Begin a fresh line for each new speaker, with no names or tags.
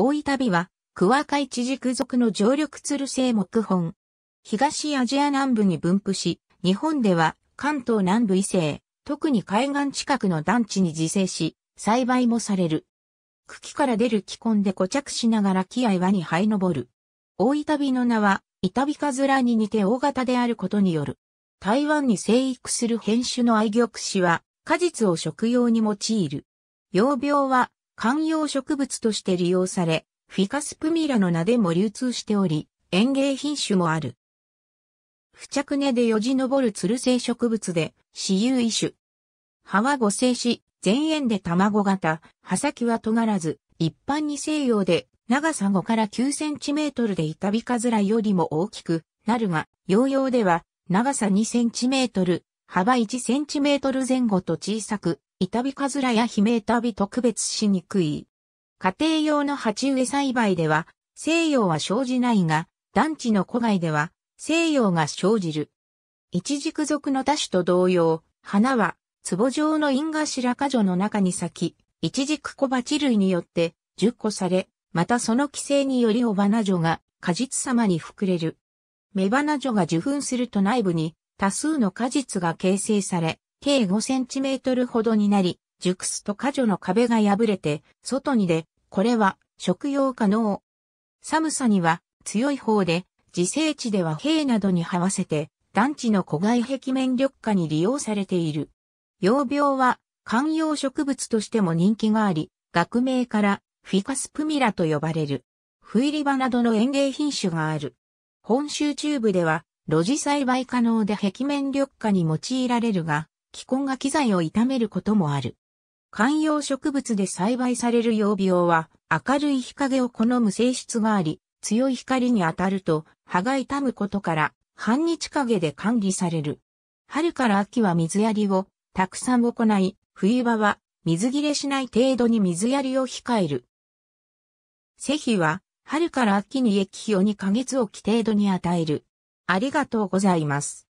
大分美は、桑海地軸属の常緑鶴製木本。東アジア南部に分布し、日本では関東南部以西、特に海岸近くの団地に自生し、栽培もされる。茎から出る気根で固着しながら木や岩に生い登る。大分美の名は、イタビカズラに似て大型であることによる。台湾に生育する変種の愛玉子は、果実を食用に用いる。養病は、観葉植物として利用され、フィカスプミラの名でも流通しており、園芸品種もある。付着根でよじ登るツル性植物で、私有異種。葉は五星し、前縁で卵型、葉先は尖らず、一般に西洋で長さ5から9センチメートルで板ビカズラよりも大きくなるが、洋用では長さ2センチメートル、幅1センチメートル前後と小さく、板ビカズラや姫タビ特別しにくい。家庭用の鉢植え栽培では、西洋は生じないが、団地の古外では、西洋が生じる。一軸属の多種と同様、花は、壺状の因頭果樹の中に咲き、一軸小鉢類によって、熟個され、またその規制により雄花女が果実様に膨れる。雌花女が受粉すると内部に多数の果実が形成され、計5センチメートルほどになり、熟すと果樹の壁が破れて、外に出、これは食用可能。寒さには強い方で、自生地では兵などに這わせて、団地の古外壁面緑化に利用されている。養病は観葉植物としても人気があり、学名からフィカスプミラと呼ばれる。フイリバなどの園芸品種がある。本州中部では露地栽培可能で壁面緑化に用いられるが、気根が機材を傷めることもある。観葉植物で栽培される曜日用は明るい日陰を好む性質があり、強い光に当たると葉が傷むことから半日陰で管理される。春から秋は水やりをたくさん行い、冬場は水切れしない程度に水やりを控える。施肥は春から秋に液肥を2ヶ月置き程度に与える。ありがとうございます。